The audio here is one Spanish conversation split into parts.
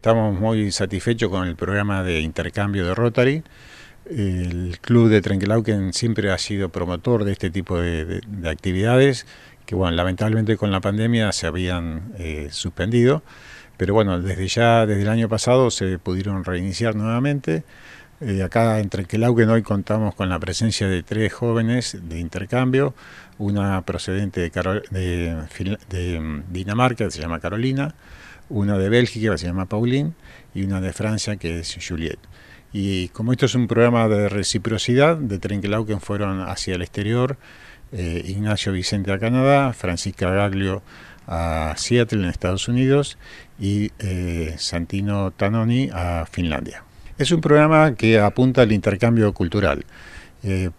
Estamos muy satisfechos con el programa de intercambio de Rotary. El club de Trenkelauken siempre ha sido promotor de este tipo de, actividades que, bueno, lamentablemente con la pandemia se habían eh, suspendido, pero bueno, desde ya, desde el año pasado se pudieron reiniciar nuevamente. Eh, acá en Trenkelauken hoy contamos con la presencia de tres jóvenes de intercambio, una procedente de, de mm, Dinamarca se llama Carolina, ...una de Bélgica que se llama Pauline y una de Francia que es Juliette. Y como esto es un programa de reciprocidad, de que fueron hacia el exterior, eh, Ignacio Vicente a Canadá, Francisca Gaglio a Seattle en Estados Unidos y eh, Santino Tanoni a Finlandia. Es un programa que apunta al intercambio cultural. Eh,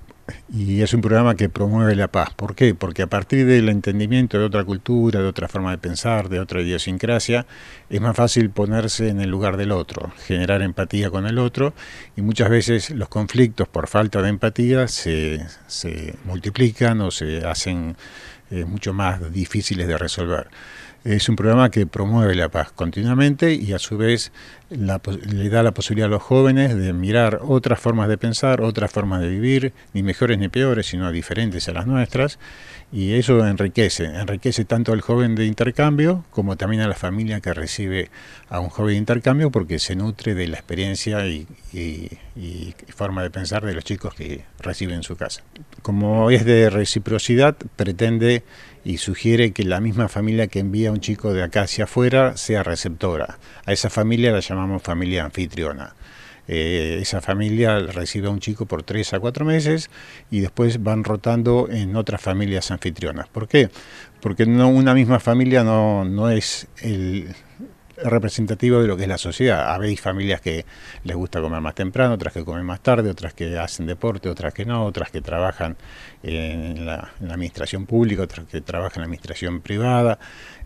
y es un programa que promueve la paz. ¿Por qué? Porque a partir del entendimiento de otra cultura, de otra forma de pensar, de otra idiosincrasia, es más fácil ponerse en el lugar del otro, generar empatía con el otro y muchas veces los conflictos por falta de empatía se, multiplican o se hacen eh, mucho más difíciles de resolver es un programa que promueve la paz continuamente y a su vez le da la posibilidad a los jóvenes de mirar otras formas de pensar, otras formas de vivir, ni mejores ni peores, sino diferentes a las nuestras, y eso enriquece, enriquece tanto al joven de intercambio como también a la familia que recibe a un joven de intercambio porque se nutre de la experiencia y, y forma de pensar de los chicos que reciben en su casa. Como es de reciprocidad, pretende y sugiere que la misma familia que envía un chico de acá hacia afuera, sea receptora. A esa familia la llamamos familia anfitriona. Eh, esa familia recibe a un chico por tres a cuatro meses y después van rotando en otras familias anfitrionas. ¿Por qué? Porque no, una misma familia no, no es el, representativo de lo que es la sociedad. Habéis familias que les gusta comer más temprano, otras que comen más tarde, otras que hacen deporte, otras que no, otras que trabajan en la, administración pública, otras que trabajan en la administración privada.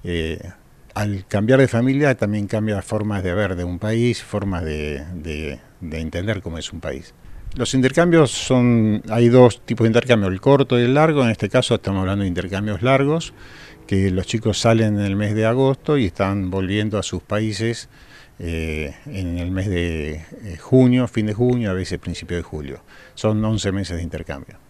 Eh, al cambiar de familia también cambia formas de ver de un país, formas de entender cómo es un país. Los intercambios son, hay dos tipos de intercambio, el corto y el largo, en este caso estamos hablando de intercambios largos, que los chicos salen en el mes de agosto y están volviendo a sus países eh, en el mes de eh, junio, fin de junio, a veces principio de julio. Son 11 meses de intercambio.